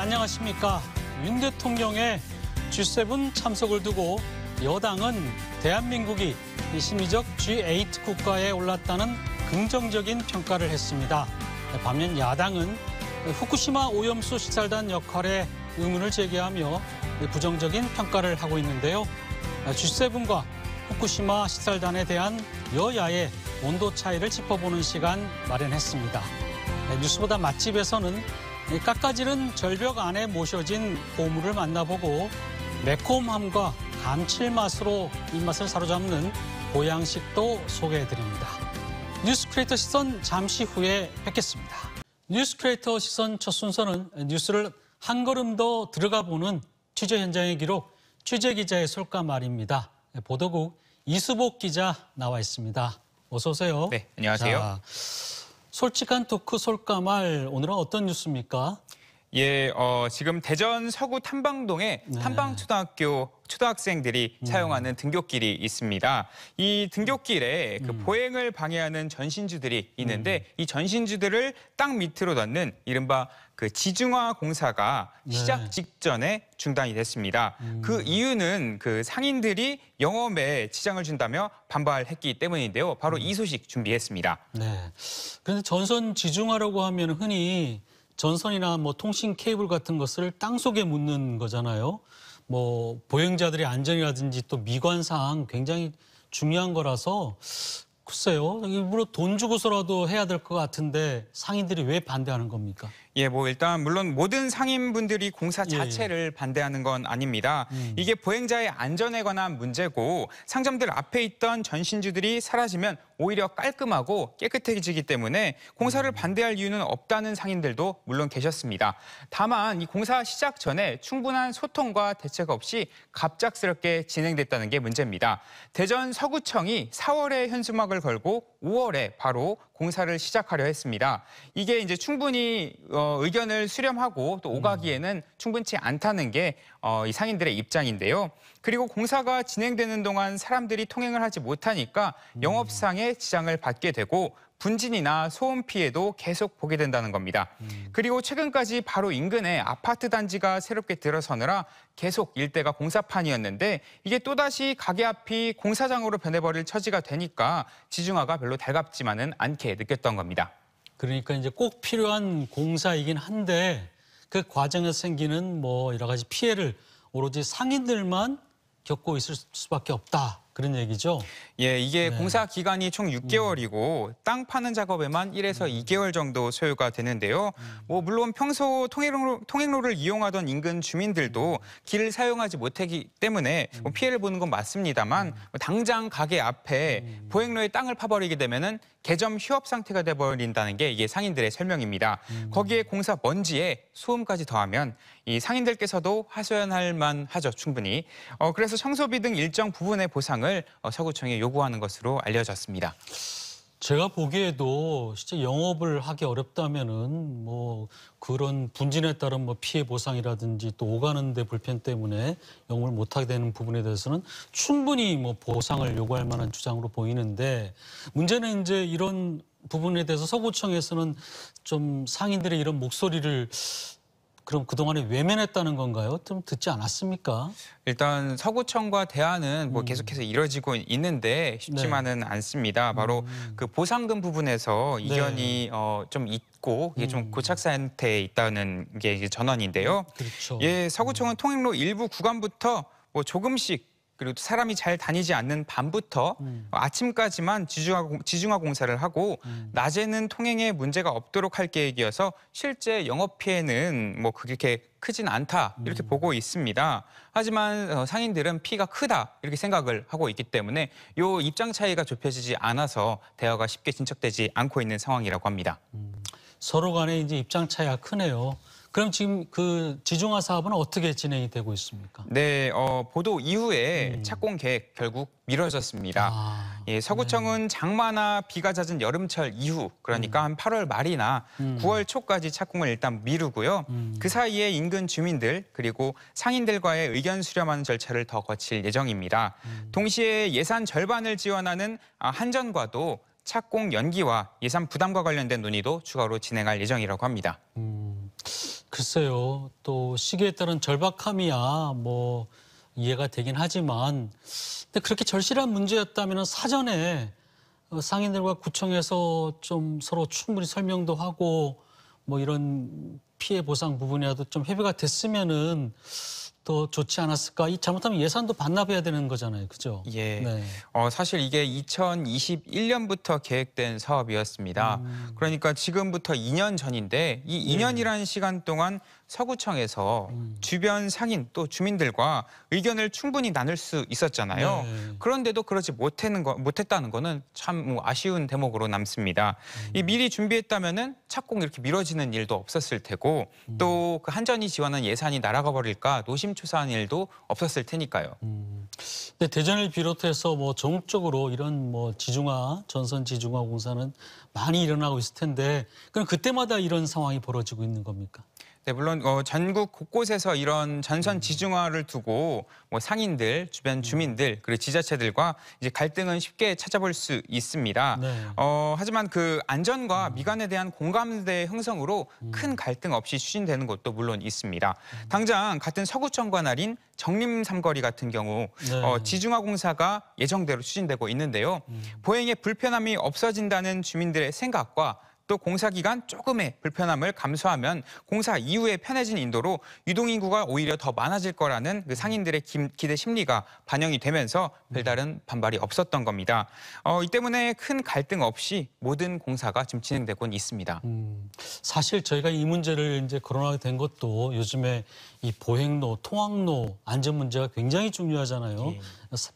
안녕하십니까. 윤 대통령의 G7 참석을 두고 여당은 대한민국이 심리적 G8 국가에 올랐다는 긍정적인 평가를 했습니다. 반면 야당은 후쿠시마 오염수 시찰단 역할에 의문을 제기하며 부정적인 평가를 하고 있는데요. G7과 후쿠시마 시찰단에 대한 여야의 온도 차이를 짚어보는 시간 마련했습니다. 네, 뉴스보다 맛집에서는 깎아지른 절벽 안에 모셔진 고물을 만나보고 매콤함과 감칠맛으로 입맛을 사로잡는 보양식도 소개해드립니다. 뉴스 크리에이터 시선 잠시 후에 뵙겠습니다. 뉴스 크리에이터 시선 첫 순서는 뉴스를 한 걸음 더 들어가 보는 취재 현장의 기록 취재 기자의 솔까 말입니다. 보도국 이수복 기자 나와 있습니다. 어서 오세요. 네, 안녕하세요. 자, 솔직한 토크 솔까말 오늘은 어떤 뉴스입니까? 예, 어, 지금 대전 서구 탐방동에 네. 탐방초등학교 초등학생들이 음. 사용하는 등굣길이 있습니다. 이 등굣길에 그 음. 보행을 방해하는 전신주들이 있는데 음. 이 전신주들을 땅 밑으로 넣는 이른바 그 지중화 공사가 네. 시작 직전에 중단이 됐습니다. 음. 그 이유는 그 상인들이 영업에 지장을 준다며 반발했기 때문인데요. 바로 음. 이 소식 준비했습니다. 네. 그런데 전선 지중화라고 하면 흔히 전선이나 뭐 통신 케이블 같은 것을 땅 속에 묻는 거잖아요. 뭐 보행자들의 안전이라든지 또 미관 상 굉장히 중요한 거라서 글쎄요. 일부러 돈 주고서라도 해야 될 것 같은데 상인들이 왜 반대하는 겁니까? 예, 뭐 일단 물론 모든 상인분들이 공사 예, 예. 자체를 예. 반대하는 건 아닙니다. 음. 이게 보행자의 안전에 관한 문제고 상점들 앞에 있던 전신주들이 사라지면 오히려 깔끔하고 깨끗해지기 때문에 공사를 음. 반대할 이유는 없다는 상인들도 물론 계셨습니다. 다만 이 공사 시작 전에 충분한 소통과 대책 없이 갑작스럽게 진행됐다는 게 문제입니다. 대전 서구청이 4월에 현수막을 걸고 5월에 바로 공사를 시작하려 했습니다. 이게 이제 충분히 어, 의견을 수렴하고 또 음. 오가기에는 충분치 않다는 게 어, 이 상인들의 입장인데요. 그리고 공사가 진행되는 동안 사람들이 통행을 하지 못하니까 음. 영업상의 지장을 받게 되고 분진이나 소음 피해도 계속 보게 된다는 겁니다. 음. 그리고 최근까지 바로 인근에 아파트 단지가 새롭게 들어서느라 계속 일대가 공사판이었는데 이게 또다시 가게 앞이 공사장으로 변해버릴 처지가 되니까 지중화가 별로 달갑지만은 않게 느꼈던 겁니다. 그러니까 이제 꼭 필요한 공사이긴 한데 그 과정에서 생기는 뭐 여러 가지 피해를 오로지 상인들만 겪고 있을 수밖에 없다. 그런 얘기죠? 예, 이게 네. 공사 기간이 총 6개월이고 음. 땅 파는 작업에만 1에서 음. 2개월 정도 소요가 되는데요. 음. 뭐 물론 평소 통행로, 통행로를 이용하던 인근 주민들도 길을 사용하지 못하기 때문에 뭐 피해를 보는 건 맞습니다만 음. 당장 가게 앞에 음. 보행로에 땅을 파버리게 되면은 개점 휴업 상태가 돼버린다는 게 이게 상인들의 설명입니다. 음. 거기에 공사 먼지에 소음까지 더하면 이 상인들께서도 하소연할 만하죠 충분히. 어, 그래서 청소비 등 일정 부분의 보상을 개을 어, 서구청에 요구하는 것으로 알려졌습니다. 제가 보기에도 진짜 영업을 하기 어렵다면은 뭐 그런 분진에 따른 뭐 피해 보상이라든지 또 오가는데 불편 때문에 영업을 못하게 되는 부분에 대해서는 충분히 뭐 보상을 요구할 만한 주장으로 보이는데 문제는 이제 이런 부분에 대해서 서구청에서는 좀 상인들의 이런 목소리를 그럼 그동안에 외면했다는 건가요? 좀 듣지 않았습니까? 일단 서구청과 대화는 뭐 음. 계속해서 이뤄지고 있는데 쉽지만은 네. 않습니다. 바로 음. 그 보상금 부분에서 네. 이견이 어, 좀 있고 이게 좀 음. 고착 상태에 있다는 게 이제 전원인데요. 그렇죠. 예, 서구청은 통행로 일부 구간부터 뭐 조금씩 그리고 사람이 잘 다니지 않는 밤부터 음. 아침까지만 지중화, 지중화 공사를 하고 음. 낮에는 통행에 문제가 없도록 할 계획이어서 실제 영업 피해는 뭐 그렇게 크진 않다 이렇게 음. 보고 있습니다. 하지만 어, 상인들은 피가 크다 이렇게 생각을 하고 있기 때문에 요 입장 차이가 좁혀지지 않아서 대화가 쉽게 진척되지 않고 있는 상황이라고 합니다. 음. 서로 간에 이제 입장 차이가 크네요. 그럼 지금 그 지중화 사업은 어떻게 진행이 되고 있습니까? 네, 어, 보도 이후에 음. 착공 계획 결국 미뤄졌습니다. 아, 예, 서구청은 네. 장마나 비가 잦은 여름철 이후 그러니까 음. 한 8월 말이나 음. 9월 초까지 착공을 일단 미루고요. 음. 그 사이에 인근 주민들 그리고 상인들과의 의견 수렴하는 절차를 더 거칠 예정입니다. 음. 동시에 예산 절반을 지원하는 아, 한전과도 착공 연기와 예산 부담과 관련된 논의도 추가로 진행할 예정이라고 합니다. 음. 글쎄요. 또 시기에 따른 절박함이야 뭐 이해가 되긴 하지만 근데 그렇게 절실한 문제였다면 사전에 어, 상인들과 구청에서 좀 서로 충분히 설명도 하고 뭐 이런 피해 보상 부분이라도 좀 협의가 됐으면은 더 좋지 않았을까? 이 잘못하면 예산도 반납해야 되는 거잖아요. 그죠? 예. 네. 어, 사실 이게 2021년부터 계획된 사업이었습니다. 음. 그러니까 지금부터 2년 전인데 이 2년이라는 예. 시간 동안 서구청에서 음. 주변 상인 또 주민들과 의견을 충분히 나눌 수 있었잖아요. 네. 그런데도 그러지 못했는 거, 못했다는 거는 참뭐 아쉬운 대목으로 남습니다. 음. 이 미리 준비했다면은 착공 이렇게 미뤄지는 일도 없었을 테고 음. 또그 한전이 지원한 예산이 날아가 버릴까 노심초사한 일도 없었을 테니까요. 음. 근 대전을 비롯해서 뭐 전국적으로 이런 뭐 지중화 전선 지중화 공사는 많이 일어나고 있을 텐데 그럼 그때마다 이런 상황이 벌어지고 있는 겁니까? 네, 물론 어, 전국 곳곳에서 이런 전선 음. 지중화를 두고 뭐 상인들, 주변 음. 주민들, 그리고 지자체들과 이제 갈등은 쉽게 찾아볼 수 있습니다. 네. 어, 하지만 그 안전과 음. 미관에 대한 공감대 형성으로 큰 갈등 없이 추진되는 것도 물론 있습니다. 당장 같은 서구청과 날인 정림 삼거리 같은 경우 네. 어, 지중화 공사가 예정대로 추진되고 있는데요. 보행에 불편함이 없어진다는 주민들의 생각과 또 공사 기간 조금의 불편함을 감수하면 공사 이후에 편해진 인도로 유동 인구가 오히려 더 많아질 거라는 그 상인들의 기, 대 심리가 반영이 되면서 별다른 반발이 없었던 겁니다. 어, 이 때문에 큰 갈등 없이 모든 공사가 지금 진행되고 있습니다. 음, 사실 저희가 이 문제를 이제 거론하게 된 것도 요즘에 이 보행로, 통학로 안전 문제가 굉장히 중요하잖아요. 예.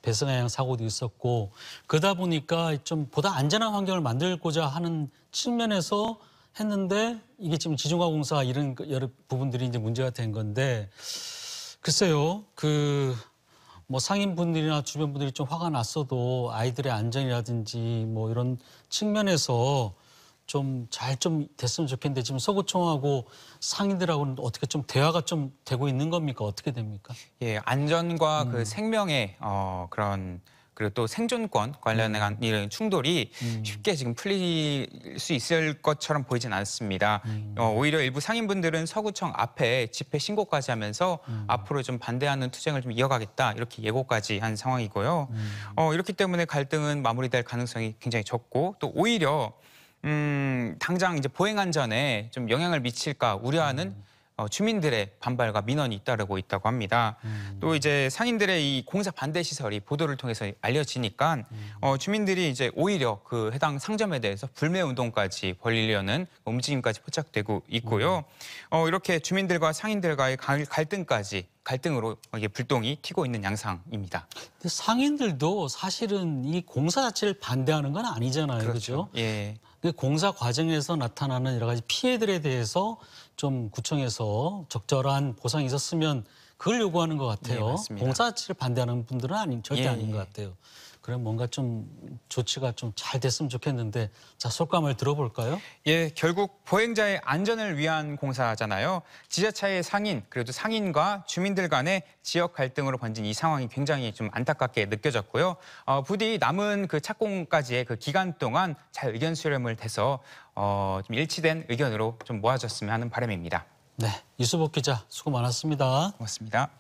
배선양 사고도 있었고 그러다 보니까 좀 보다 안전한 환경을 만들고자 하는 측면에서 했는데 이게 지금 지중화 공사 이런 그 여러 부분들이 이제 문제가 된 건데 글쎄요 그. 뭐 상인분들이나 주변 분들이 좀 화가 났어도 아이들의 안전이라든지 뭐 이런 측면에서 좀 잘좀 좀 됐으면 좋겠는데 지금 서구청하고 상인들하고는 어떻게 좀 대화가 좀 되고 있는 겁니까? 어떻게 됩니까? 예, 안전과 그 음. 그 생명의 어 그런 그리고 또 생존권 관련한 음. 이런 충돌이 음. 쉽게 지금 풀릴 수 있을 것처럼 보이진 않습니다. 음. 어, 오히려 일부 상인분들은 서구청 앞에 집회 신고까지 하면서 음. 앞으로 좀 반대하는 투쟁을 좀 이어가겠다 이렇게 예고까지 한 상황이고요. 음. 어, 이렇기 때문에 갈등은 마무리될 가능성이 굉장히 적고 또 오히려 음, 당장 이제 보행 안전에 좀 영향을 미칠까 우려하는 음. 어, 주민들의 반발과 민원이 잇따르고 있다고 합니다. 음. 또 이제 상인들의 이 공사 반대 시설이 보도를 통해서 알려지니까 음. 어, 주민들이 이제 오히려 그 해당 상점에 대해서 불매 운동까지 벌리려는 그 움직임까지 포착되고 있고요. 어, 이렇게 주민들과 상인들과의 갈- 등까지 갈등으로 이게 불똥이 튀고 있는 양상입니다. 근데 상인들도 사실은 이 공사 자체를 반대하는 건 아니잖아요. 그렇죠? 예. 그 공사 과정에서 나타나는 여러 가지 피해들에 대해서 좀 구청에서 적절한 보상이 있었으면 그걸 요구하는 것 같아요. 네, 맞습니다. 공사치를 반대하는 분들은 아닌 절대 예, 아닌 것 예. 같아요. 그럼 뭔가 좀 조치가 좀 잘 됐으면 좋겠는데 자 속감을 들어볼까요? 예, 결국 보행자의 안전을 위한 공사잖아요. 지자체의 상인 그래도 상인과 주민들 간의 지역 갈등으로 번진 이 상황이 굉장히 좀 안타깝게 느껴졌고요. 어, 부디 남은 그 착공까지의 그 기간 동안 잘 의견 수렴을 돼서 어, 좀 일치된 의견으로 좀 모아졌으면 하는 바람입니다. 네, 유수복 기자 수고 많았습니다. 고맙습니다.